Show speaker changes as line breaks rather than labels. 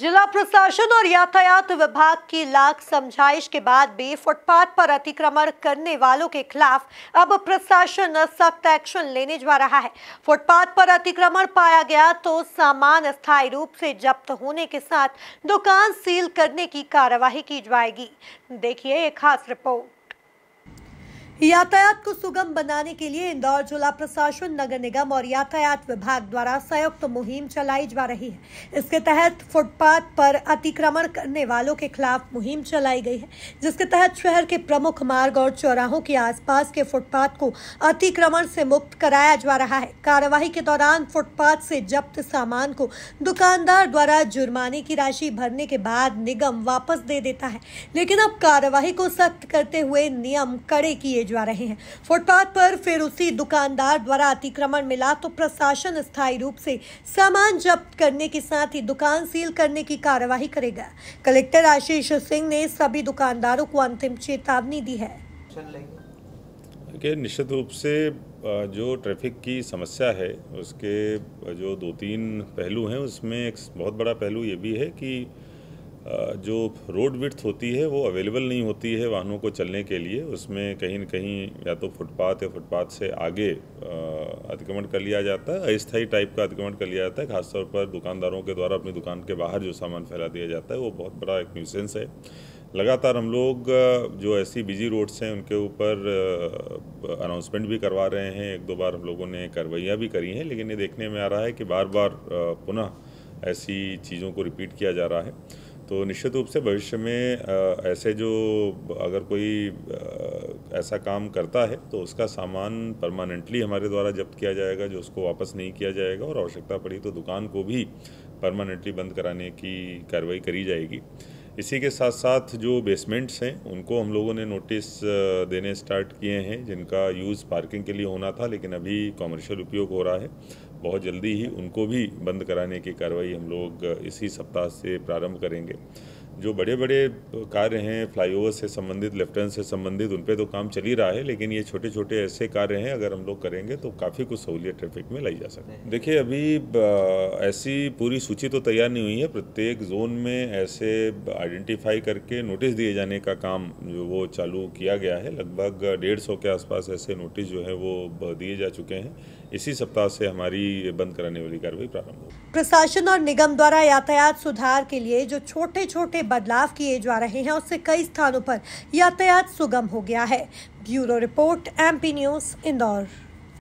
जिला प्रशासन और यातायात विभाग की लाख समझाइश के बाद भी फुटपाथ पर अतिक्रमण करने वालों के खिलाफ अब प्रशासन सख्त एक्शन लेने जा रहा है फुटपाथ पर अतिक्रमण पाया गया तो सामान स्थायी रूप से जब्त होने के साथ दुकान सील करने की कार्यवाही की जाएगी देखिए एक खास रिपोर्ट यातायात को सुगम बनाने के लिए इंदौर जिला प्रशासन नगर निगम और यातायात विभाग द्वारा संयुक्त तो मुहिम चलाई जा रही है इसके तहत फुटपाथ पर अतिक्रमण करने वालों के खिलाफ मुहिम चलाई गई है जिसके तहत शहर के प्रमुख मार्ग और चौराहों के आसपास के फुटपाथ को अतिक्रमण से मुक्त कराया जा रहा है कार्यवाही के दौरान फुटपाथ से जब्त सामान को दुकानदार द्वारा जुर्माने की राशि भरने के बाद निगम वापस दे देता है लेकिन अब कार्यवाही को सख्त करते हुए नियम कड़े किए जा रहे हैं फुटपाथ पर फिर उसी दुकानदार द्वारा अतिक्रमण मिला तो प्रशासन स्थायी रूप से सामान जब्त करने के साथ ही दुकान सील करने की कार्यवाही करेगा कलेक्टर आशीष सिंह ने सभी दुकानदारों को अंतिम चेतावनी दी है
निश्चित रूप से जो ट्रैफिक की समस्या है उसके जो दो तीन पहलू हैं उसमें एक बहुत बड़ा पहलू ये भी है कि जो रोड विथ होती है वो अवेलेबल नहीं होती है वाहनों को चलने के लिए उसमें कहीं ना कहीं या तो फुटपाथ या फुटपाथ से आगे अतिक्रमण कर लिया जाता है अस्थायी टाइप का अतिक्रमण कर लिया जाता है खासतौर पर दुकानदारों के द्वारा अपनी दुकान के बाहर जो सामान फैला दिया जाता है वो बहुत बड़ा एक न्यूसेंस है लगातार हम लोग जो ऐसी बिजी रोड्स हैं उनके ऊपर अनाउंसमेंट भी करवा रहे हैं एक दो बार हम लोगों ने कार्रवाइयाँ भी करी हैं लेकिन ये देखने में आ रहा है कि बार बार पुनः ऐसी चीज़ों को रिपीट किया जा रहा है तो निश्चित रूप से भविष्य में ऐसे जो अगर कोई ऐसा काम करता है तो उसका सामान परमानेंटली हमारे द्वारा जब्त किया जाएगा जो उसको वापस नहीं किया जाएगा और आवश्यकता पड़ी तो दुकान को भी परमानेंटली बंद कराने की कार्रवाई करी जाएगी इसी के साथ साथ जो बेसमेंट्स हैं उनको हम लोगों ने नोटिस देने स्टार्ट किए हैं जिनका यूज़ पार्किंग के लिए होना था लेकिन अभी कॉमर्शियल उपयोग हो रहा है बहुत जल्दी ही उनको भी बंद कराने की कार्रवाई हम लोग इसी सप्ताह से प्रारंभ करेंगे जो बड़े बड़े कार्य हैं फ्लाईओवर से संबंधित लेफ्टन से संबंधित उन पर तो काम चल ही रहा है लेकिन ये छोटे छोटे ऐसे कार्य हैं अगर हम लोग करेंगे तो काफ़ी कुछ सहूलियत ट्रैफिक में लाई जा सकती देखिए अभी ऐसी पूरी सूची तो तैयार नहीं हुई है प्रत्येक जोन में ऐसे आइडेंटिफाई करके नोटिस दिए जाने का काम जो वो चालू किया गया है लगभग डेढ़ सौ के आसपास ऐसे नोटिस जो है वो दिए जा चुके हैं इसी सप्ताह से हमारी बंद कराने वाली कार्रवाई प्रारंभ हो
प्रशासन और निगम द्वारा यातायात सुधार के लिए जो छोटे छोटे में बदलाव किए जा रहे हैं उससे कई स्थानों पर यातायात सुगम हो गया है bureau report MP news Indore